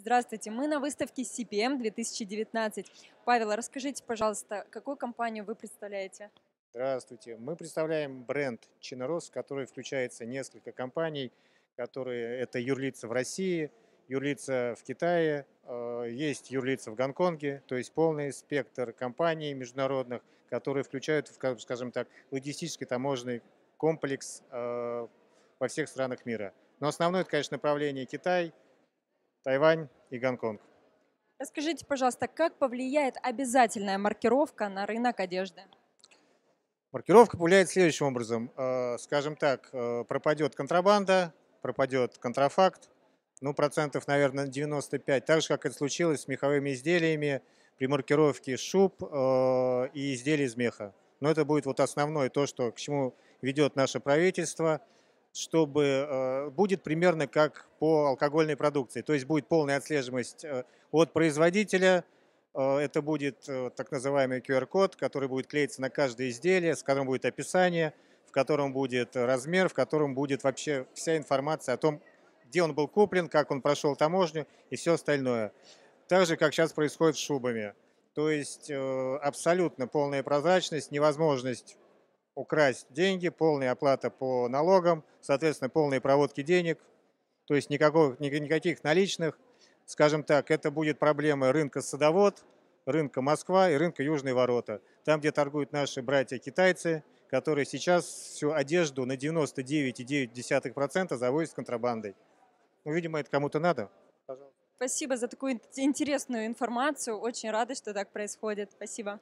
Здравствуйте, мы на выставке CPM 2019. Павел, а расскажите, пожалуйста, какую компанию вы представляете? Здравствуйте, мы представляем бренд Чинорос, в который включается несколько компаний, которые это юрлица в России, юрлица в Китае, э, есть юрлица в Гонконге, то есть полный спектр компаний международных, которые включают, в, скажем так, логистический таможенный комплекс э, во всех странах мира. Но основное, это, конечно, направление Китай – Тайвань и Гонконг. Расскажите, пожалуйста, как повлияет обязательная маркировка на рынок одежды? Маркировка повлияет следующим образом. Э, скажем так, э, пропадет контрабанда, пропадет контрафакт, ну, процентов, наверное, 95. Так же, как это случилось с меховыми изделиями при маркировке шуб э, и изделий из меха. Но это будет вот основное, то, что, к чему ведет наше правительство – чтобы э, будет примерно как по алкогольной продукции. То есть будет полная отслеживаемость э, от производителя, э, это будет так называемый QR-код, который будет клеиться на каждое изделие, с которым будет описание, в котором будет размер, в котором будет вообще вся информация о том, где он был куплен, как он прошел таможню и все остальное. Так же, как сейчас происходит с шубами. То есть абсолютно полная прозрачность, невозможность украсть деньги, полная оплата по налогам, соответственно, полные проводки денег, то есть никакого, никаких наличных. Скажем так, это будет проблема рынка «Садовод», рынка «Москва» и рынка «Южные ворота», там, где торгуют наши братья-китайцы, которые сейчас всю одежду на 99,9% завозят контрабандой. Ну, видимо, это кому-то надо. Пожалуйста. Спасибо за такую интересную информацию. Очень рада, что так происходит. Спасибо.